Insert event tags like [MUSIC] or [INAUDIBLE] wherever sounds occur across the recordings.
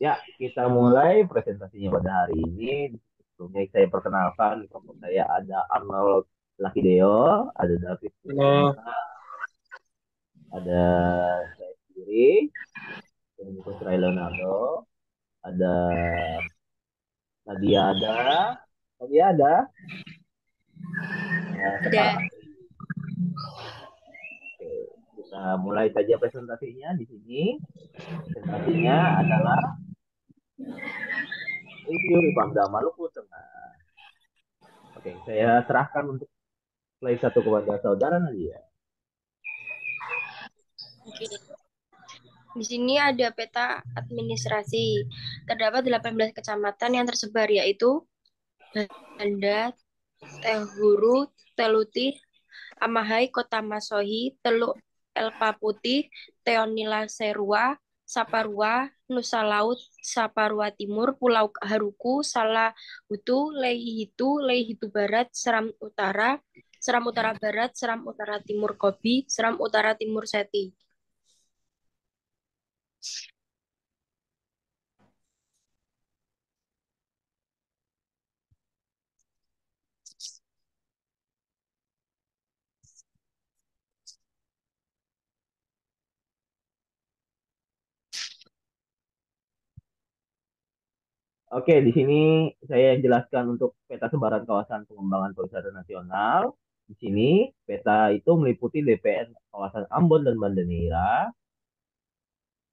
Ya, kita mulai presentasinya pada hari ini. Sebelumnya saya perkenalkan, kalau saya ada Arnold Lakideo, ada David, Halo. ada saya sendiri, dan Kusrai Leonardo, ada Nadia ada, Nadia ada, nah, ada. Oke, kita mulai saja presentasinya di sini. Presentasinya adalah Insinyur Pemda Maluku Tengah. Oke, saya serahkan untuk play satu kepada saudara Nadia. Oke. Di sini ada peta administrasi. Terdapat 18 kecamatan yang tersebar yaitu Banda, Tehuru, Teluti, Amahai, Kota Masohi, Teluk Elpa Putih, Teonila Serua, Saparua, Nusa Laut, Saparua Timur, Pulau Haruku, Salah Utu, Leihitu, Leihitu Barat, Seram Utara, Seram Utara ya. Barat, Seram Utara Timur Kobi, Seram Utara Timur Seti. Oke, di sini saya jelaskan untuk peta sebaran kawasan pengembangan pariwisata nasional. Di sini peta itu meliputi DPN kawasan Ambon dan Bandanira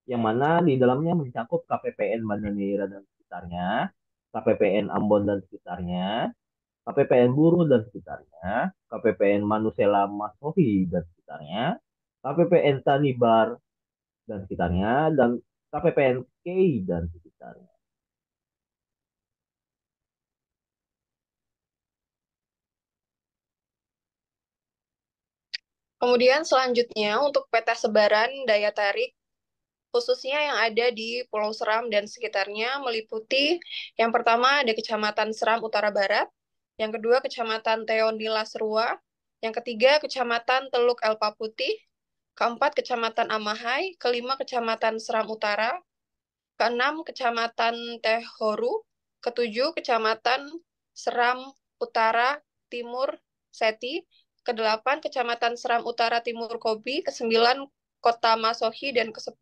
yang mana di dalamnya mencakup KPPN Bandanira dan sekitarnya, KPPN Ambon dan sekitarnya, KPPN Buru dan sekitarnya, KPPN Manusela Masofi dan sekitarnya, KPPN Tanibar dan sekitarnya, dan KPPN K dan sekitarnya. Kemudian selanjutnya untuk peta sebaran daya tarik khususnya yang ada di Pulau Seram dan sekitarnya meliputi yang pertama ada Kecamatan Seram Utara Barat, yang kedua Kecamatan Teonila Serua, yang ketiga Kecamatan Teluk Elpa Putih, keempat Kecamatan Amahai, kelima Kecamatan Seram Utara, keenam Kecamatan Tehoru, ketujuh Kecamatan Seram Utara Timur Seti, ke-8 Kecamatan Seram Utara Timur Kobi, ke-9 Kota Masohi, dan ke-10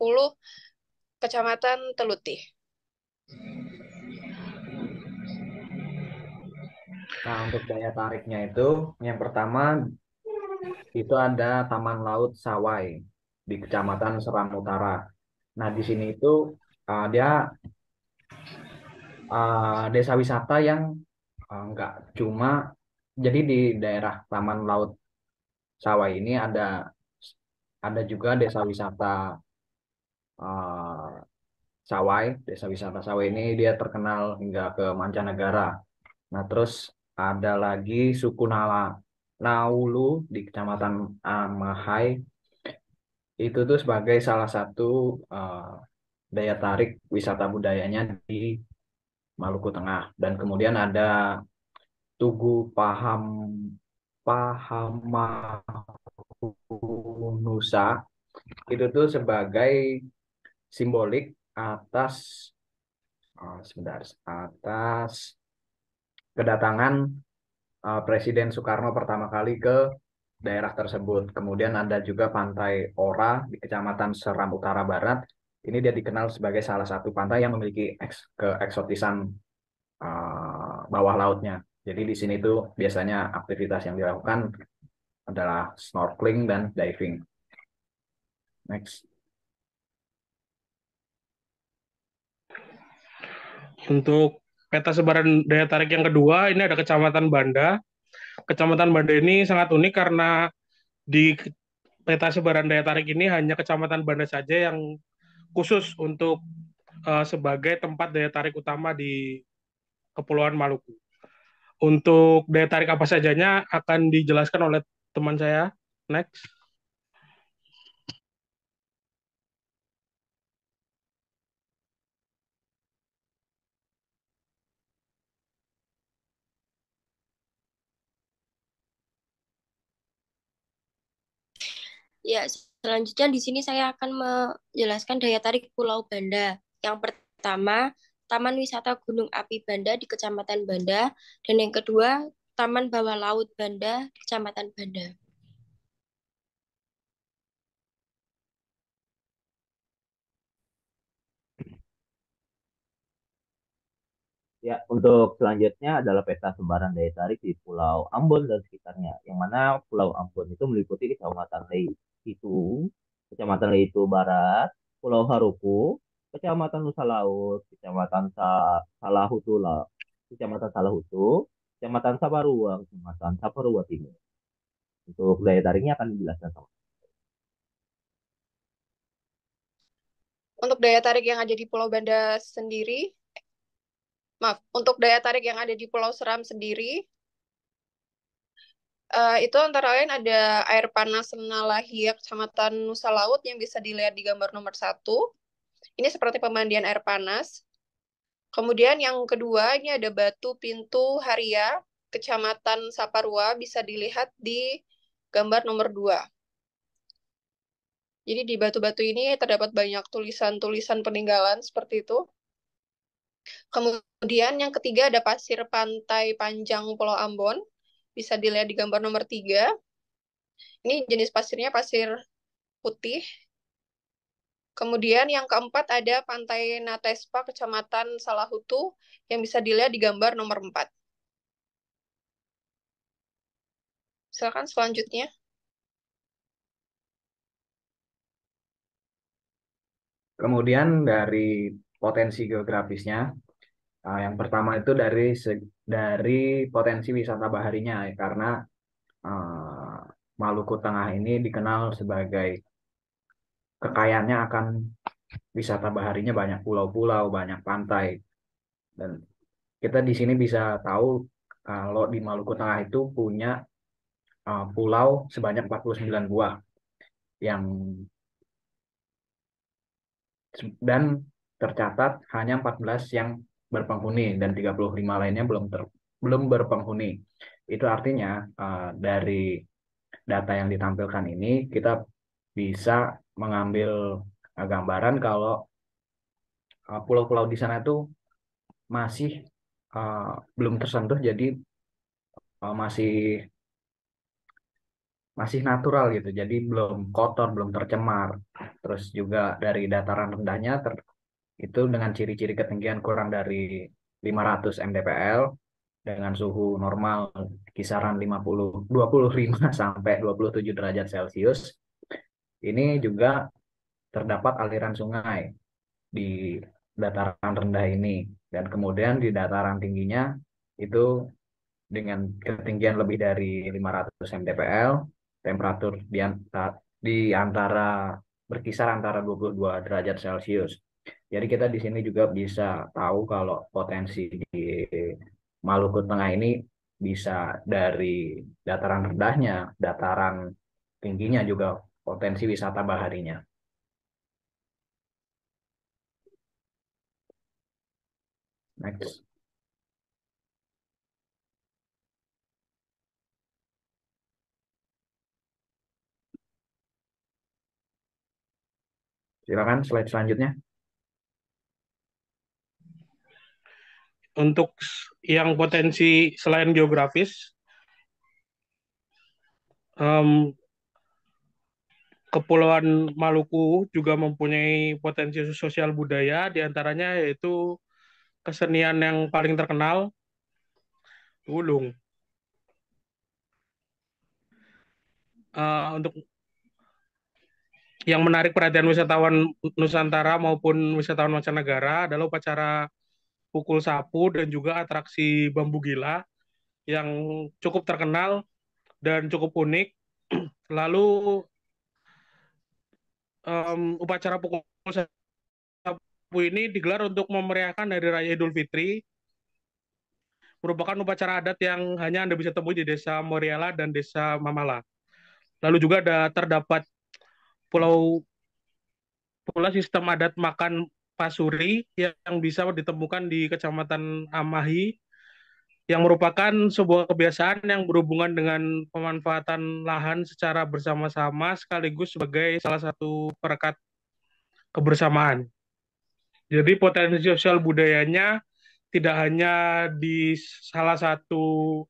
Kecamatan teluti Nah, untuk daya tariknya itu, yang pertama itu ada Taman Laut Sawai di Kecamatan Seram Utara. Nah, di sini itu uh, dia uh, desa wisata yang uh, nggak cuma jadi di daerah Taman Laut Sawai ini ada ada juga desa wisata uh, eh, Sawai. Desa wisata Sawai ini dia terkenal hingga ke mancanegara. Nah, terus ada lagi suku Nala Naulu di Kecamatan Amahai itu tuh sebagai salah satu uh, daya tarik wisata budayanya di Maluku Tengah dan kemudian ada tugu paham pahamahunusa itu tuh sebagai simbolik atas oh, sebentar atas kedatangan uh, Presiden Soekarno pertama kali ke daerah tersebut. Kemudian ada juga Pantai Ora di Kecamatan Seram Utara Barat. Ini dia dikenal sebagai salah satu pantai yang memiliki eks keeksotisan uh, bawah lautnya. Jadi di sini tuh biasanya aktivitas yang dilakukan adalah snorkeling dan diving. Next. Untuk peta sebaran daya tarik yang kedua, ini ada Kecamatan Banda. Kecamatan Banda ini sangat unik karena di peta sebaran daya tarik ini hanya Kecamatan Banda saja yang khusus untuk uh, sebagai tempat daya tarik utama di Kepulauan Maluku. Untuk daya tarik apa sajanya akan dijelaskan oleh teman saya. Next. Ya, selanjutnya di sini saya akan menjelaskan daya tarik Pulau Banda. Yang pertama, Taman Wisata Gunung Api Banda di Kecamatan Banda, dan yang kedua Taman Bawah Laut Banda di Kecamatan Banda. Ya, untuk selanjutnya adalah peta sebaran daya tarik di Pulau Ambon dan sekitarnya. Yang mana Pulau Ambon itu meliputi Kecamatan Leitu, Kecamatan itu Barat, Pulau Haruku, Kecamatan Nusa Laut, Kecamatan Sa Salahutu lah, Kecamatan Salahutu, Kecamatan Sabaruang, Kecamatan Saparua Timur. Untuk daya tariknya akan dijelaskan sama. Untuk daya tarik yang ada di Pulau Banda sendiri, maaf, untuk daya tarik yang ada di Pulau Seram sendiri, Uh, itu antara lain ada air panas Senalahia Kecamatan Nusa Laut yang bisa dilihat di gambar nomor satu. Ini seperti pemandian air panas. Kemudian yang kedua ini ada Batu Pintu Haria, Kecamatan Saparua bisa dilihat di gambar nomor dua. Jadi di batu-batu ini terdapat banyak tulisan-tulisan peninggalan seperti itu. Kemudian yang ketiga ada pasir pantai panjang Pulau Ambon. Bisa dilihat di gambar nomor tiga. Ini jenis pasirnya pasir putih Kemudian yang keempat ada Pantai Natespa, Kecamatan Salahutu, yang bisa dilihat di gambar nomor 4. Silakan selanjutnya. Kemudian dari potensi geografisnya, eh, yang pertama itu dari dari potensi wisata baharinya, karena eh, Maluku Tengah ini dikenal sebagai kekayaannya akan wisata baharinya banyak pulau-pulau, banyak pantai. Dan kita di sini bisa tahu kalau di Maluku Tengah itu punya uh, pulau sebanyak 49 buah yang dan tercatat hanya 14 yang berpenghuni dan 35 lainnya belum ter, belum berpenghuni. Itu artinya uh, dari data yang ditampilkan ini kita bisa mengambil eh, gambaran kalau eh, pulau-pulau di sana itu masih uh, belum tersentuh jadi uh, masih masih natural gitu jadi belum kotor belum tercemar terus juga dari dataran rendahnya ter, itu dengan ciri-ciri ketinggian kurang dari 500 mdpl dengan suhu normal kisaran 50 25 [LAUGHS] sampai 27 derajat celcius ini juga terdapat aliran sungai di dataran rendah ini dan kemudian di dataran tingginya itu dengan ketinggian lebih dari 500 mdpl temperatur di antara, di antara berkisar antara 22 derajat Celcius. Jadi kita di sini juga bisa tahu kalau potensi di Maluku Tengah ini bisa dari dataran rendahnya, dataran tingginya juga potensi wisata baharinya. Next. Silakan slide selanjutnya. Untuk yang potensi selain geografis, um, Kepulauan Maluku juga mempunyai potensi sosial budaya, diantaranya yaitu kesenian yang paling terkenal, Ulung. Uh, eh, untuk yang menarik perhatian wisatawan Nusantara maupun wisatawan mancanegara adalah upacara pukul sapu dan juga atraksi bambu gila yang cukup terkenal dan cukup unik. [CLEARS THROAT] Lalu um, upacara pukul sapu ini digelar untuk memeriahkan Hari Raya Idul Fitri. Merupakan upacara adat yang hanya Anda bisa temui di Desa Moriala dan Desa Mamala. Lalu juga ada terdapat pulau pula sistem adat makan pasuri yang bisa ditemukan di Kecamatan Amahi, yang merupakan sebuah kebiasaan yang berhubungan dengan pemanfaatan lahan secara bersama-sama sekaligus sebagai salah satu perekat kebersamaan. Jadi potensi sosial budayanya tidak hanya di salah satu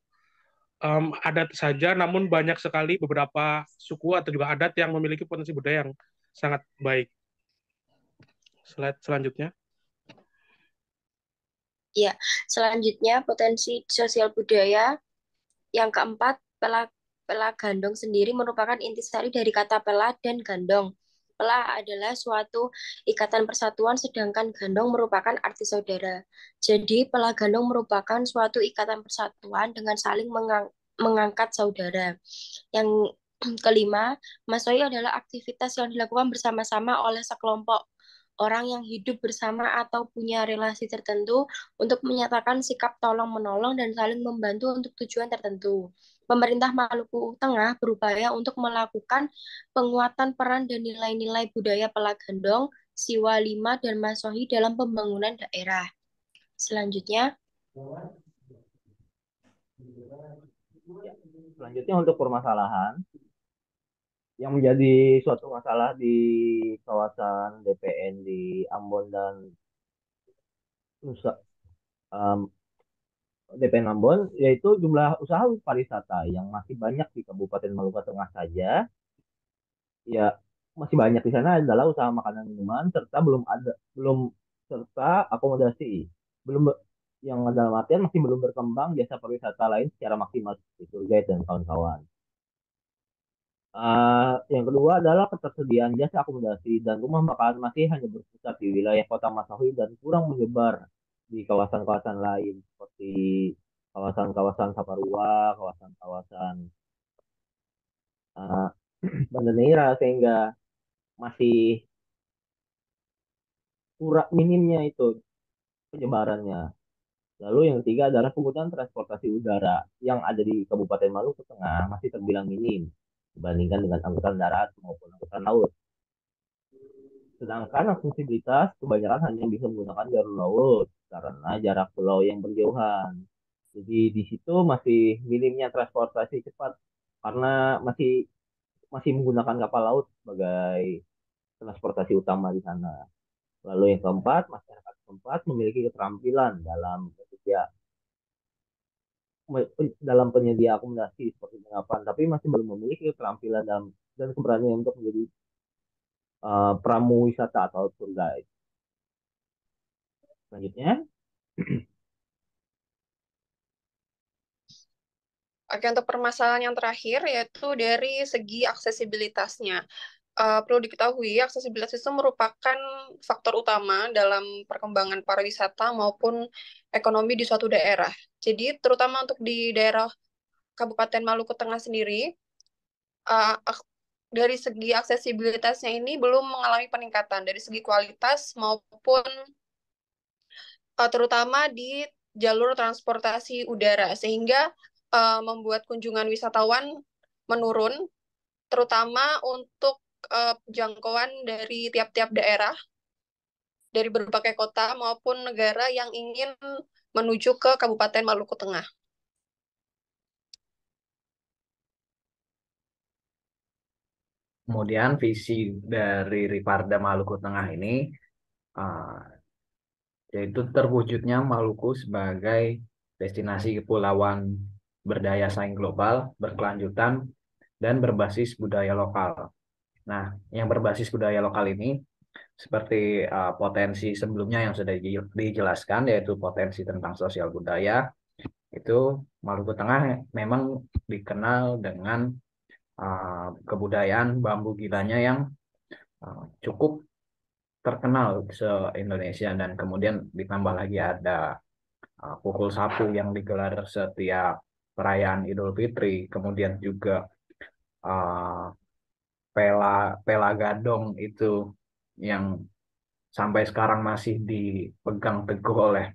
um, adat saja, namun banyak sekali beberapa suku atau juga adat yang memiliki potensi budaya yang sangat baik. Slide selanjutnya. Ya, selanjutnya potensi sosial budaya yang keempat, pela, pela gandong sendiri merupakan intisari dari kata pela dan gandong. Pela adalah suatu ikatan persatuan, sedangkan gandong merupakan arti saudara. Jadi, pela gandong merupakan suatu ikatan persatuan dengan saling mengang, mengangkat saudara. Yang [CLEARS THROAT] kelima, masoi adalah aktivitas yang dilakukan bersama-sama oleh sekelompok orang yang hidup bersama atau punya relasi tertentu untuk menyatakan sikap tolong-menolong dan saling membantu untuk tujuan tertentu. Pemerintah Maluku Tengah berupaya untuk melakukan penguatan peran dan nilai-nilai budaya Pelagandong, Siwa Lima, dan Masohi dalam pembangunan daerah. Selanjutnya. Ya. Selanjutnya untuk permasalahan, yang menjadi suatu masalah di kawasan DPN di Ambon dan Nusa um, DPN Ambon yaitu jumlah usaha pariwisata yang masih banyak di Kabupaten Maluku Tengah saja ya masih banyak di sana adalah usaha makanan minuman serta belum ada belum serta akomodasi belum yang dalam artian masih belum berkembang jasa pariwisata lain secara maksimal seperti tour guide dan kawan-kawan Eh, yang kedua adalah ketersediaan jasa akomodasi dan rumah makan masih hanya berpusat di wilayah kota Masawi dan kurang menyebar di kawasan-kawasan lain seperti kawasan-kawasan Saparua, kawasan-kawasan uh, eh, [CLEARS THROAT] Bandaneira sehingga masih kurang minimnya itu penyebarannya. Lalu yang ketiga adalah penggunaan transportasi udara yang ada di Kabupaten Maluku Tengah masih terbilang minim dibandingkan dengan angkutan darat maupun angkutan laut. Sedangkan aksesibilitas kebanyakan hanya bisa menggunakan jalur laut karena jarak pulau yang berjauhan. Jadi di situ masih minimnya transportasi cepat karena masih masih menggunakan kapal laut sebagai transportasi utama di sana. Lalu yang keempat, masyarakat keempat memiliki keterampilan dalam bekerja dalam penyedia akomodasi seperti penginapan, tapi masih belum memiliki keterampilan dalam dan keberanian untuk menjadi uh, eh, pramu wisata atau tour guide. Selanjutnya. Oke, untuk permasalahan yang terakhir yaitu dari segi aksesibilitasnya uh, perlu diketahui aksesibilitas itu merupakan faktor utama dalam perkembangan pariwisata maupun ekonomi di suatu daerah. Jadi terutama untuk di daerah Kabupaten Maluku Tengah sendiri, uh, dari segi aksesibilitasnya ini belum mengalami peningkatan dari segi kualitas maupun uh, terutama di jalur transportasi udara sehingga uh, membuat kunjungan wisatawan menurun terutama untuk uh, jangkauan dari tiap-tiap daerah, dari berbagai kota maupun negara yang ingin menuju ke Kabupaten Maluku Tengah. Kemudian visi dari Riparda Maluku Tengah ini uh, yaitu terwujudnya Maluku sebagai destinasi kepulauan berdaya saing global, berkelanjutan, dan berbasis budaya lokal. Nah, yang berbasis budaya lokal ini seperti uh, potensi sebelumnya yang sudah dijelaskan yaitu potensi tentang sosial budaya itu Maluku Tengah memang dikenal dengan uh, kebudayaan bambu gilanya yang uh, cukup terkenal se Indonesia dan kemudian ditambah lagi ada uh, pukul sapu yang digelar setiap perayaan Idul Fitri kemudian juga uh, Pela Pela Gadong itu yang sampai sekarang masih dipegang teguh oleh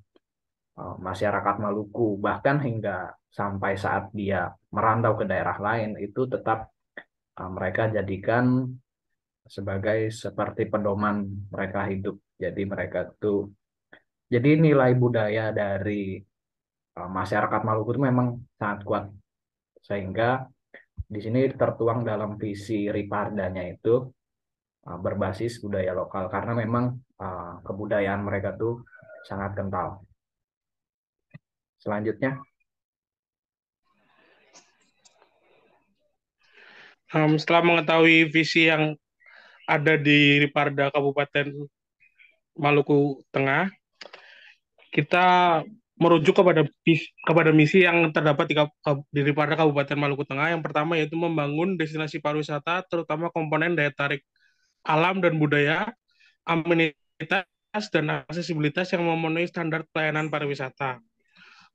eh, masyarakat Maluku bahkan hingga sampai saat dia merantau ke daerah lain itu tetap eh, mereka jadikan sebagai seperti pedoman mereka hidup jadi mereka itu jadi nilai budaya dari eh, masyarakat Maluku itu memang sangat kuat sehingga di sini tertuang dalam visi Ripardanya itu uh, berbasis budaya lokal karena memang uh, kebudayaan mereka tuh sangat kental. Selanjutnya. Um, setelah mengetahui visi yang ada di Riparda Kabupaten Maluku Tengah, kita merujuk kepada kepada misi yang terdapat di, daripada Kabupaten Maluku Tengah. Yang pertama yaitu membangun destinasi pariwisata, terutama komponen daya tarik alam dan budaya, amenitas dan aksesibilitas yang memenuhi standar pelayanan pariwisata.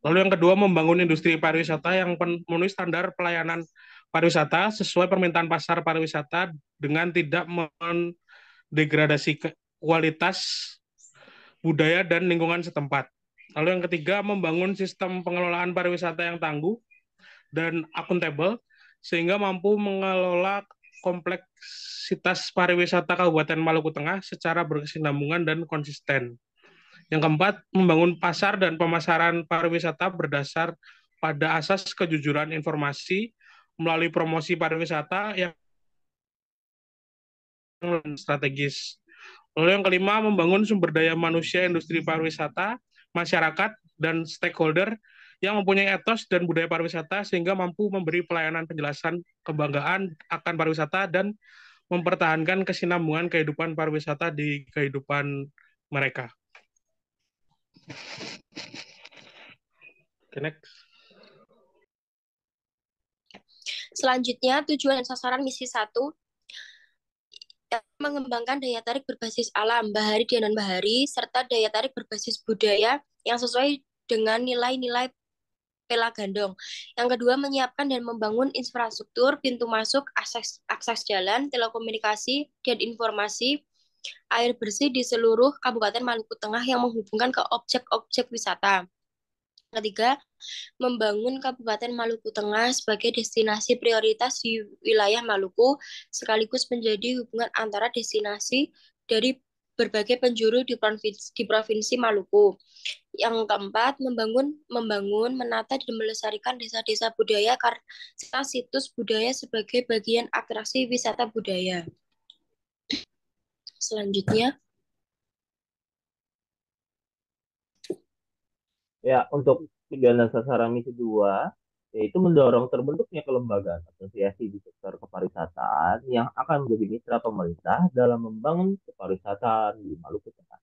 Lalu yang kedua membangun industri pariwisata yang memenuhi standar pelayanan pariwisata sesuai permintaan pasar pariwisata dengan tidak mendegradasi kualitas budaya dan lingkungan setempat. Lalu yang ketiga, membangun sistem pengelolaan pariwisata yang tangguh dan akuntabel, sehingga mampu mengelola kompleksitas pariwisata Kabupaten Maluku Tengah secara berkesinambungan dan konsisten. Yang keempat, membangun pasar dan pemasaran pariwisata berdasar pada asas kejujuran informasi melalui promosi pariwisata yang strategis. Lalu yang kelima, membangun sumber daya manusia industri pariwisata masyarakat dan stakeholder yang mempunyai etos dan budaya pariwisata sehingga mampu memberi pelayanan penjelasan kebanggaan akan pariwisata dan mempertahankan kesinambungan kehidupan pariwisata di kehidupan mereka. Okay, next. Selanjutnya, tujuan dan sasaran misi satu mengembangkan daya tarik berbasis alam, bahari dan bahari, serta daya tarik berbasis budaya yang sesuai dengan nilai-nilai Pela Gandong. Yang kedua, menyiapkan dan membangun infrastruktur, pintu masuk, akses, akses jalan, telekomunikasi, dan informasi air bersih di seluruh Kabupaten Maluku Tengah yang menghubungkan ke objek-objek wisata. Ketiga, membangun Kabupaten Maluku Tengah sebagai destinasi prioritas di wilayah Maluku, sekaligus menjadi hubungan antara destinasi dari berbagai penjuru di provinsi, di provinsi Maluku. Yang keempat, membangun, membangun, menata dan melestarikan desa-desa budaya karena situs budaya sebagai bagian atraksi wisata budaya. Selanjutnya, ya untuk tujuan dan sasaran misi dua yaitu mendorong terbentuknya kelembagaan asosiasi di sektor kepariwisataan yang akan menjadi mitra pemerintah dalam membangun kepariwisataan di Maluku Tengah.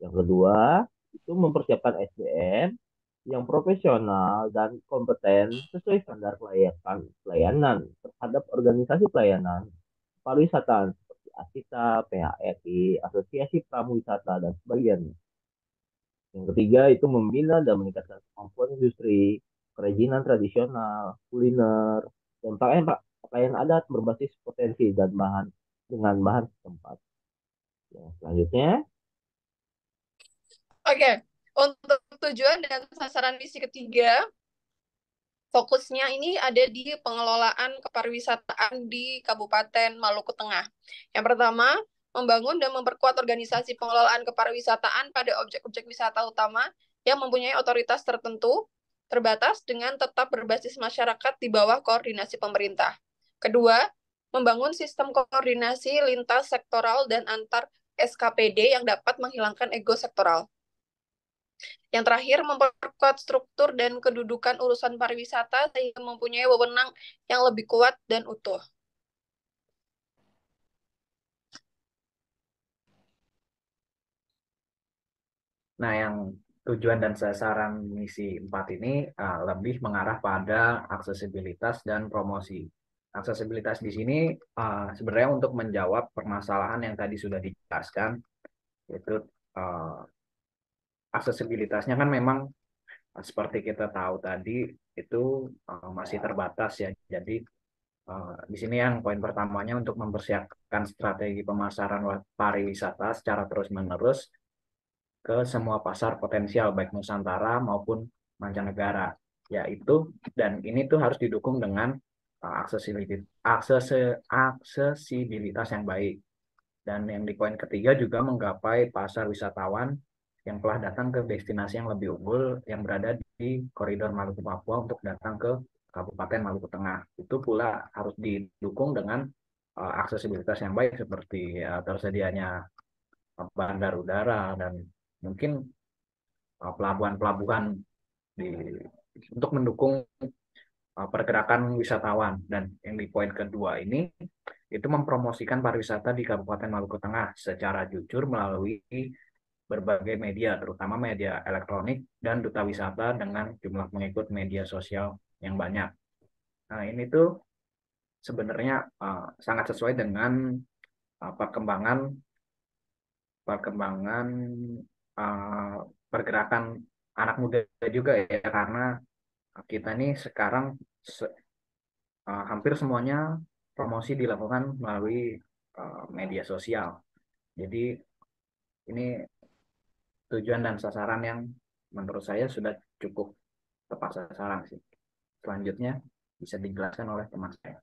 Yang kedua, itu mempersiapkan SDM yang profesional dan kompeten sesuai standar kelayakan pelayanan terhadap organisasi pelayanan pariwisata seperti ASITA, PHRI, Asosiasi Wisata, dan sebagainya. Yang ketiga itu membina dan meningkatkan kemampuan industri, kerajinan tradisional, kuliner, dan pakaian, pakaian adat berbasis potensi dan bahan dengan bahan setempat. Yang selanjutnya. Oke, untuk tujuan dan sasaran misi ketiga, Fokusnya ini ada di pengelolaan kepariwisataan di Kabupaten Maluku Tengah. Yang pertama, membangun dan memperkuat organisasi pengelolaan kepariwisataan pada objek-objek wisata utama yang mempunyai otoritas tertentu terbatas dengan tetap berbasis masyarakat di bawah koordinasi pemerintah. Kedua, membangun sistem koordinasi lintas sektoral dan antar SKPD yang dapat menghilangkan ego sektoral. Yang terakhir, memperkuat struktur dan kedudukan urusan pariwisata sehingga mempunyai wewenang yang lebih kuat dan utuh. Nah, yang tujuan dan sasaran misi 4 ini uh, lebih mengarah pada aksesibilitas dan promosi. Aksesibilitas di sini uh, sebenarnya untuk menjawab permasalahan yang tadi sudah dijelaskan, yaitu uh, aksesibilitasnya kan memang uh, seperti kita tahu tadi itu uh, masih terbatas ya. Jadi uh, di sini yang poin pertamanya untuk mempersiapkan strategi pemasaran pariwisata secara terus-menerus ke semua pasar potensial baik Nusantara maupun mancanegara yaitu dan ini tuh harus didukung dengan uh, akses aksesibilitas yang baik dan yang di poin ketiga juga menggapai pasar wisatawan yang telah datang ke destinasi yang lebih unggul yang berada di koridor Maluku Papua untuk datang ke Kabupaten Maluku Tengah itu pula harus didukung dengan uh, aksesibilitas yang baik seperti uh, tersedianya uh, bandar udara dan mungkin uh, pelabuhan-pelabuhan di untuk mendukung uh, pergerakan wisatawan dan yang di poin kedua ini itu mempromosikan pariwisata di Kabupaten Maluku Tengah secara jujur melalui berbagai media terutama media elektronik dan duta wisata dengan jumlah pengikut media sosial yang banyak. Nah, ini tuh sebenarnya uh, sangat sesuai dengan uh, perkembangan perkembangan Eh, pergerakan anak muda juga ya karena kita nih sekarang se uh, hampir semuanya promosi dilakukan melalui uh, media sosial. Jadi ini tujuan dan sasaran yang menurut saya sudah cukup tepat sasaran sih. Selanjutnya bisa dijelaskan oleh teman saya.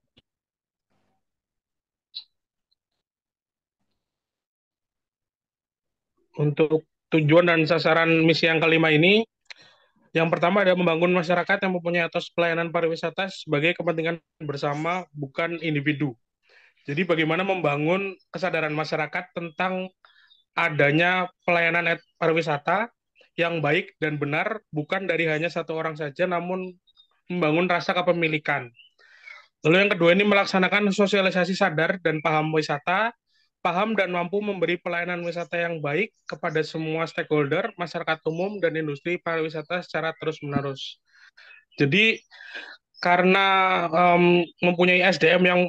Untuk tujuan dan sasaran misi yang kelima ini yang pertama adalah membangun masyarakat yang mempunyai atas pelayanan pariwisata sebagai kepentingan bersama, bukan individu. Jadi bagaimana membangun kesadaran masyarakat tentang adanya pelayanan pariwisata yang baik dan benar, bukan dari hanya satu orang saja, namun membangun rasa kepemilikan. Lalu yang kedua ini melaksanakan sosialisasi sadar dan paham wisata paham dan mampu memberi pelayanan wisata yang baik kepada semua stakeholder, masyarakat umum, dan industri pariwisata secara terus-menerus. Jadi, karena um, mempunyai SDM yang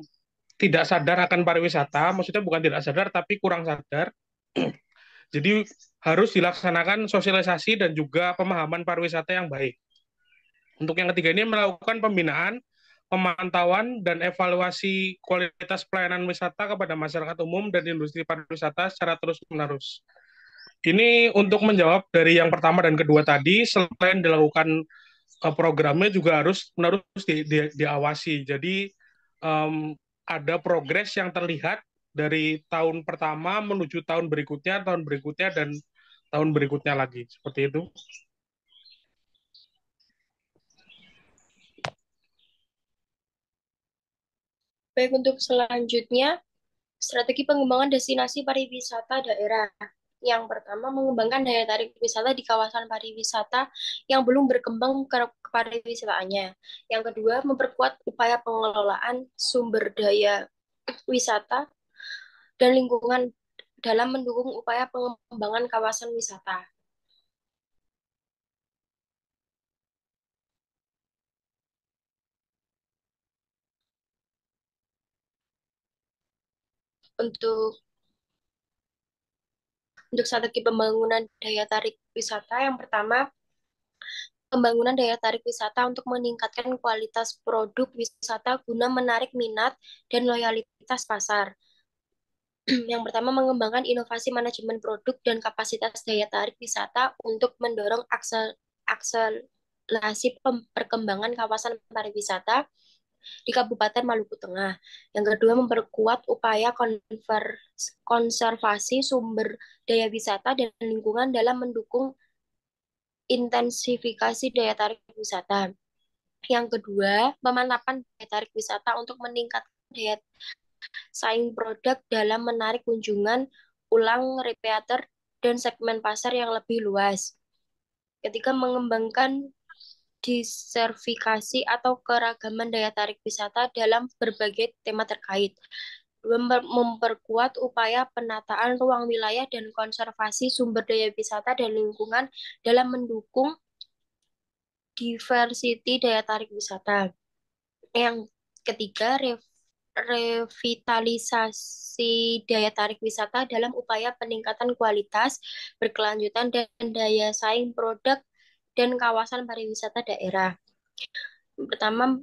tidak sadar akan pariwisata, maksudnya bukan tidak sadar, tapi kurang sadar, [CLEARS THROAT] jadi harus dilaksanakan sosialisasi dan juga pemahaman pariwisata yang baik. Untuk yang ketiga ini melakukan pembinaan pemantauan dan evaluasi kualitas pelayanan wisata kepada masyarakat umum dan industri pariwisata secara terus-menerus. Ini untuk menjawab dari yang pertama dan kedua tadi, selain dilakukan e, programnya juga harus menerus di, di, diawasi. Jadi um, ada progres yang terlihat dari tahun pertama menuju tahun berikutnya, tahun berikutnya, dan tahun berikutnya lagi. Seperti itu. Baik untuk selanjutnya, strategi pengembangan destinasi pariwisata daerah. Yang pertama, mengembangkan daya tarik wisata di kawasan pariwisata yang belum berkembang ke pariwisataannya. Yang kedua, memperkuat upaya pengelolaan sumber daya wisata dan lingkungan dalam mendukung upaya pengembangan kawasan wisata. untuk untuk strategi pembangunan daya tarik wisata yang pertama pembangunan daya tarik wisata untuk meningkatkan kualitas produk wisata guna menarik minat dan loyalitas pasar. [CLEARS THROAT] Yang pertama, mengembangkan inovasi manajemen produk dan kapasitas daya tarik wisata untuk mendorong aksel, akselerasi perkembangan kawasan pariwisata di Kabupaten Maluku Tengah. Yang kedua, memperkuat upaya konservasi sumber daya wisata dan lingkungan dalam mendukung intensifikasi daya tarik wisata. Yang kedua, pemantapan daya tarik wisata untuk meningkatkan daya saing produk dalam menarik kunjungan ulang repeater dan segmen pasar yang lebih luas. Ketika mengembangkan diservikasi atau keragaman daya tarik wisata dalam berbagai tema terkait. memperkuat upaya penataan ruang wilayah dan konservasi sumber daya wisata dan lingkungan dalam mendukung diversity daya tarik wisata. Yang ketiga, revitalisasi daya tarik wisata dalam upaya peningkatan kualitas, berkelanjutan, dan daya saing produk dan kawasan pariwisata daerah. Pertama,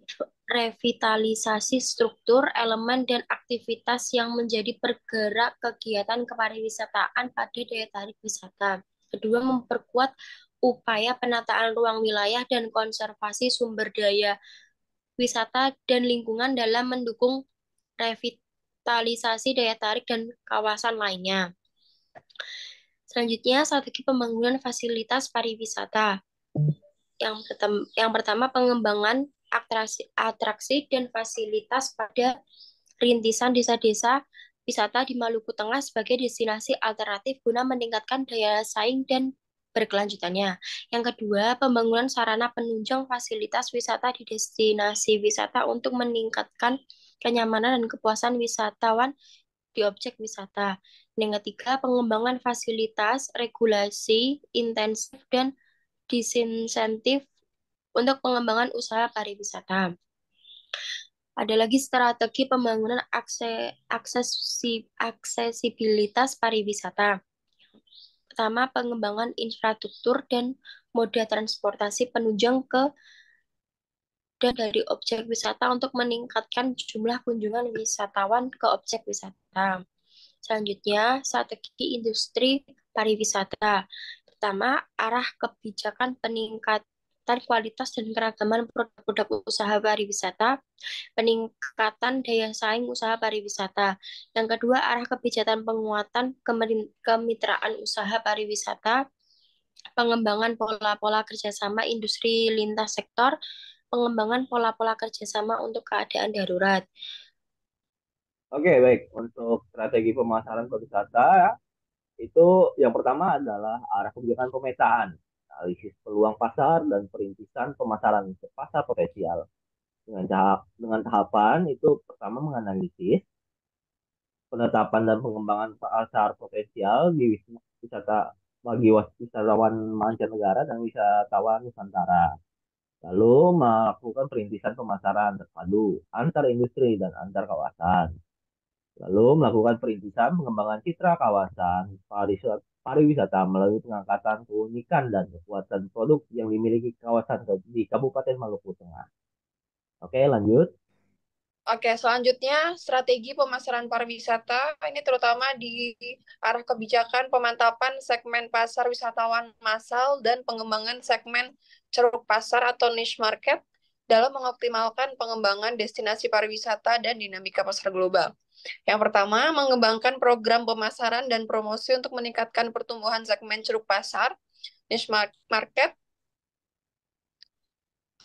revitalisasi struktur, elemen, dan aktivitas yang menjadi pergerak kegiatan kepariwisataan pada daya tarik wisata. Kedua, memperkuat upaya penataan ruang wilayah dan konservasi sumber daya wisata dan lingkungan dalam mendukung revitalisasi daya tarik dan kawasan lainnya. Selanjutnya, strategi pembangunan fasilitas pariwisata. Yang pertama, yang pertama pengembangan atraksi, atraksi dan fasilitas pada rintisan desa-desa wisata di Maluku Tengah sebagai destinasi alternatif guna meningkatkan daya saing dan berkelanjutannya. Yang kedua, pembangunan sarana penunjang fasilitas wisata di destinasi wisata untuk meningkatkan kenyamanan dan kepuasan wisatawan di objek wisata. Yang ketiga, pengembangan fasilitas, regulasi, intensif, dan disinsentif untuk pengembangan usaha pariwisata. Ada lagi strategi pembangunan akses, aksesi, aksesibilitas pariwisata. Pertama, pengembangan infrastruktur dan moda transportasi penunjang ke dan dari objek wisata untuk meningkatkan jumlah kunjungan wisatawan ke objek wisata. Selanjutnya, strategi industri pariwisata pertama, arah kebijakan peningkatan kualitas dan keragaman produk-produk usaha pariwisata, peningkatan daya saing usaha pariwisata. Yang kedua, arah kebijakan penguatan kemitraan usaha pariwisata, pengembangan pola-pola kerjasama industri lintas sektor, pengembangan pola-pola kerjasama untuk keadaan darurat. Oke, baik. Untuk strategi pemasaran pariwisata, itu yang pertama adalah arah kebijakan pemetaan, analisis peluang pasar dan perintisan pemasaran ke pasar potensial. Dengan tahap dengan tahapan itu pertama menganalisis penetapan dan pengembangan pasar potensial di wisata bagi wisatawan mancanegara dan wisatawan nusantara. Lalu melakukan perintisan pemasaran terpadu antar industri dan antar kawasan Lalu melakukan perintisan pengembangan citra kawasan pariwisata melalui pengangkatan keunikan dan kekuatan produk yang dimiliki kawasan di Kabupaten Maluku Tengah. Oke, lanjut. Oke, selanjutnya strategi pemasaran pariwisata ini terutama di arah kebijakan pemantapan segmen pasar wisatawan massal dan pengembangan segmen ceruk pasar atau niche market dalam mengoptimalkan pengembangan destinasi pariwisata dan dinamika pasar global. Yang pertama, mengembangkan program pemasaran dan promosi untuk meningkatkan pertumbuhan segmen ceruk pasar, niche market,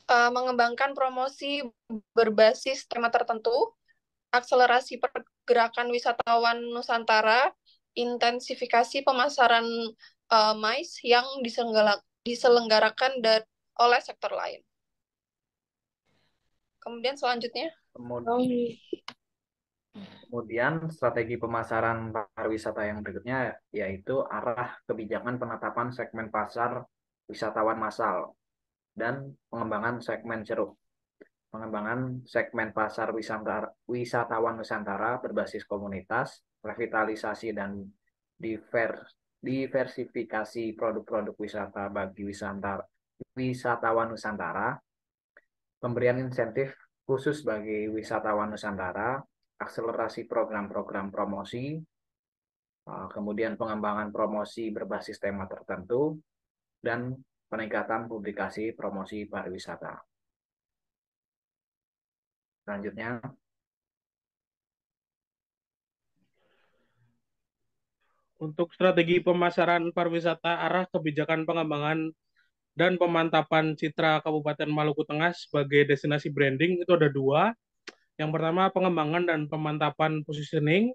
uh, mengembangkan promosi berbasis tema tertentu, akselerasi pergerakan wisatawan Nusantara, intensifikasi pemasaran uh, mais yang diselenggarakan dan oleh sektor lain. Kemudian selanjutnya. Kemudian. Kemudian strategi pemasaran pariwisata yang berikutnya yaitu arah kebijakan penetapan segmen pasar wisatawan massal dan pengembangan segmen ceruk. Pengembangan segmen pasar wisatawan Nusantara berbasis komunitas, revitalisasi dan diversifikasi produk-produk wisata bagi wisantara, wisatawan Nusantara, pemberian insentif khusus bagi wisatawan Nusantara, akselerasi program-program promosi, eh, kemudian pengembangan promosi berbasis tema tertentu, dan peningkatan publikasi promosi pariwisata. Selanjutnya. Untuk strategi pemasaran pariwisata arah kebijakan pengembangan dan pemantapan citra Kabupaten Maluku Tengah sebagai destinasi branding itu ada dua. Yang pertama pengembangan dan pemantapan positioning.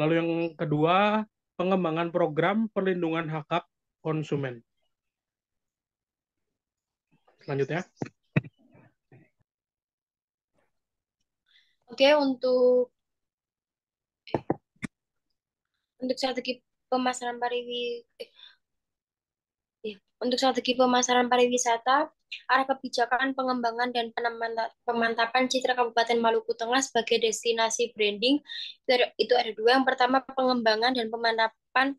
Lalu yang kedua pengembangan program perlindungan hak hak konsumen. Selanjutnya. Oke, untuk eh, eh, iya, untuk strategi pemasaran pariwisata untuk strategi pemasaran pariwisata arah kebijakan pengembangan dan pemantapan citra Kabupaten Maluku Tengah sebagai destinasi branding itu ada, dua yang pertama pengembangan dan pemantapan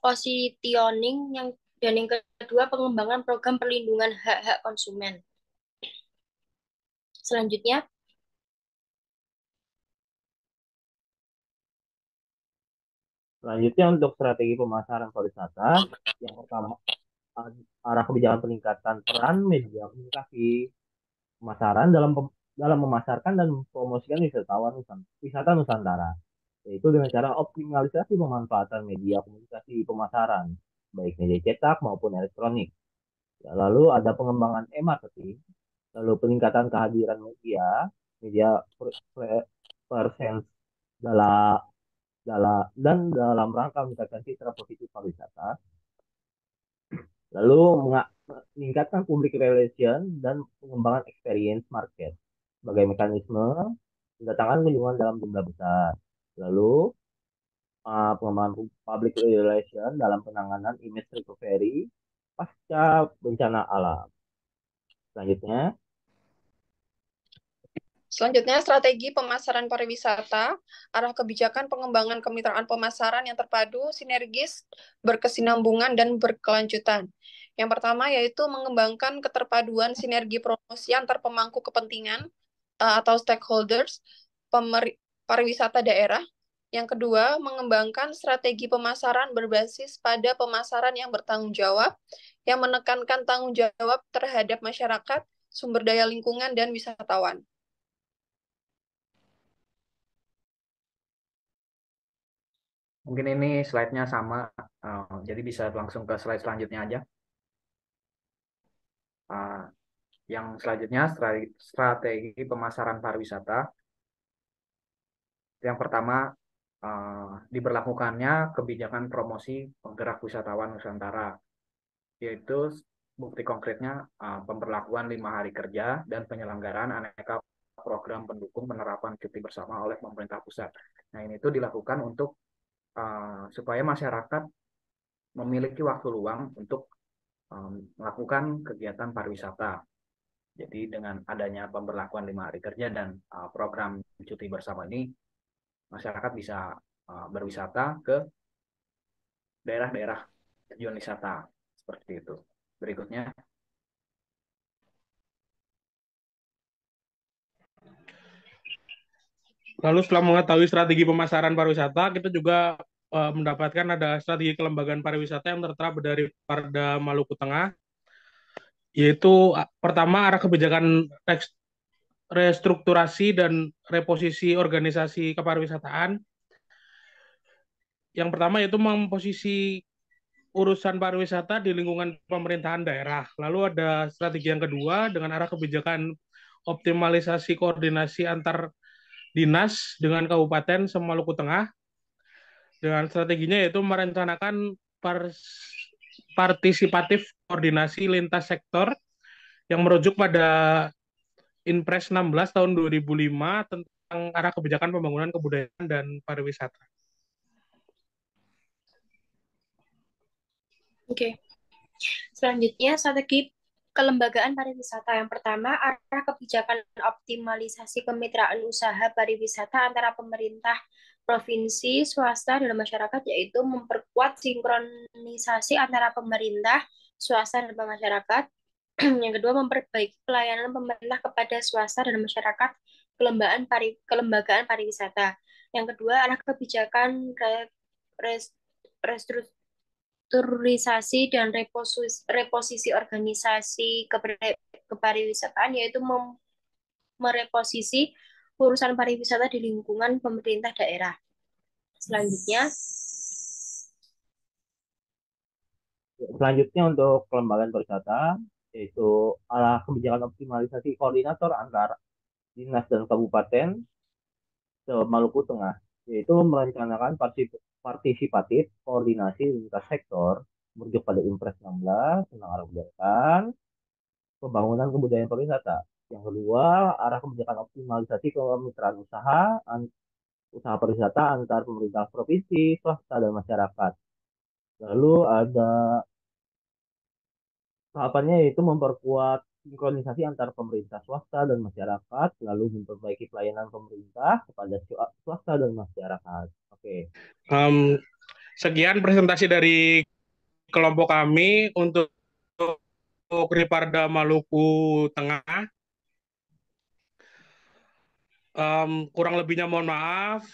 positioning yang dan yang kedua pengembangan program perlindungan hak-hak konsumen. Selanjutnya Selanjutnya untuk strategi pemasaran pariwisata, yang pertama arah kebijakan peningkatan peran media komunikasi pemasaran dalam pem dalam memasarkan dan mempromosikan wisatawan wisata Nusantara, yaitu dengan cara optimalisasi pemanfaatan media komunikasi pemasaran, baik media cetak maupun elektronik. Ya, lalu ada pengembangan e-marketing, lalu peningkatan kehadiran media, media persen dalam dalam dan dalam rangka meningkatkan citra positif pariwisata lalu meningkatkan public relation dan pengembangan experience market sebagai mekanisme mendatangkan kunjungan dalam jumlah besar. Lalu uh, pengembangan public relation dalam penanganan image recovery pasca bencana alam. Selanjutnya, Selanjutnya, strategi pemasaran pariwisata, arah kebijakan pengembangan kemitraan pemasaran yang terpadu, sinergis, berkesinambungan, dan berkelanjutan. Yang pertama yaitu mengembangkan keterpaduan sinergi promosi antar pemangku kepentingan eh, atau stakeholders pariwisata daerah. Yang kedua, mengembangkan strategi pemasaran berbasis pada pemasaran yang bertanggung jawab, yang menekankan tanggung jawab terhadap masyarakat, sumber daya lingkungan, dan wisatawan. Mungkin ini slide-nya sama, eh, jadi bisa langsung ke slide selanjutnya aja. Eh, yang selanjutnya strategi, pemasaran pariwisata. Yang pertama, eh, diberlakukannya kebijakan promosi penggerak wisatawan Nusantara, yaitu bukti konkretnya pemberlakuan lima hari kerja dan penyelenggaraan aneka program pendukung penerapan cuti bersama oleh pemerintah pusat. Nah, ini itu dilakukan untuk Eh, supaya masyarakat memiliki waktu luang untuk um, melakukan kegiatan pariwisata. Jadi dengan adanya pemberlakuan lima hari kerja dan uh, program cuti bersama ini, masyarakat bisa uh, berwisata ke daerah-daerah tujuan wisata seperti itu. Berikutnya. Lalu setelah mengetahui strategi pemasaran pariwisata, kita juga uh, mendapatkan ada strategi kelembagaan pariwisata yang tertera dari Parda Maluku Tengah, yaitu pertama arah kebijakan restrukturasi dan reposisi organisasi kepariwisataan. Yang pertama yaitu memposisi urusan pariwisata di lingkungan pemerintahan daerah. Lalu ada strategi yang kedua dengan arah kebijakan optimalisasi koordinasi antar dinas dengan kabupaten Maluku Tengah dengan strateginya yaitu merencanakan partisipatif koordinasi lintas sektor yang merujuk pada Inpres 16 tahun 2005 tentang arah kebijakan pembangunan kebudayaan dan pariwisata. Oke. Okay. Selanjutnya strategi kelembagaan pariwisata. Yang pertama, arah kebijakan optimalisasi kemitraan usaha pariwisata antara pemerintah provinsi, swasta, dan masyarakat, yaitu memperkuat sinkronisasi antara pemerintah, swasta, dan masyarakat. [CLEARS THROAT] Yang kedua, memperbaiki pelayanan pemerintah kepada swasta dan masyarakat kelembagaan, pari, kelembagaan pariwisata. Yang kedua, arah kebijakan re, restrukturisasi dan reposisi, reposisi organisasi kepariwisataan yaitu mem, mereposisi urusan pariwisata di lingkungan pemerintah daerah. Selanjutnya Selanjutnya untuk kelembagaan pariwisata yaitu arah kebijakan optimalisasi koordinator antar dinas dan kabupaten se Maluku Tengah yaitu merencanakan partisipatif koordinasi lintas sektor merujuk pada Impres 16 tentang arah kebijakan pembangunan kebudayaan pariwisata. Yang kedua, arah kebijakan optimalisasi kemitraan usaha usaha pariwisata antar pemerintah provinsi, swasta dan masyarakat. Lalu ada tahapannya yaitu memperkuat sinkronisasi antar pemerintah swasta dan masyarakat, lalu memperbaiki pelayanan pemerintah kepada swasta dan masyarakat. Oke. Um, sekian presentasi dari kelompok kami untuk Kriparda Maluku Tengah. Um, kurang lebihnya mohon maaf.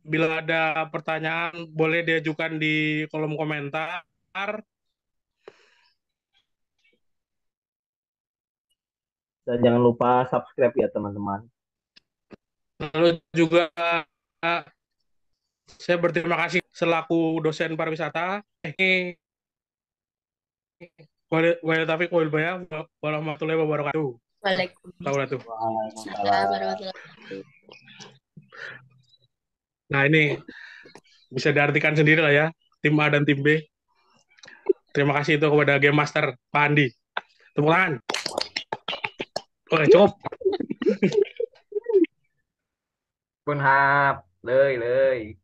Bila ada pertanyaan boleh diajukan di kolom komentar. Dan jangan lupa subscribe ya teman-teman. Lalu juga saya berterima kasih selaku dosen pariwisata. Eh, Wali Taufik Wilbaya, warahmatullahi wabarakatuh. Waalaikumsalam warahmatullahi Nah ini bisa diartikan sendiri lah ya, tim A dan tim B. Terima kasih itu kepada Game Master, Pak Andi. Tepuk tangan. Oke, oh, eh, cukup. Pun hap, lei, lei.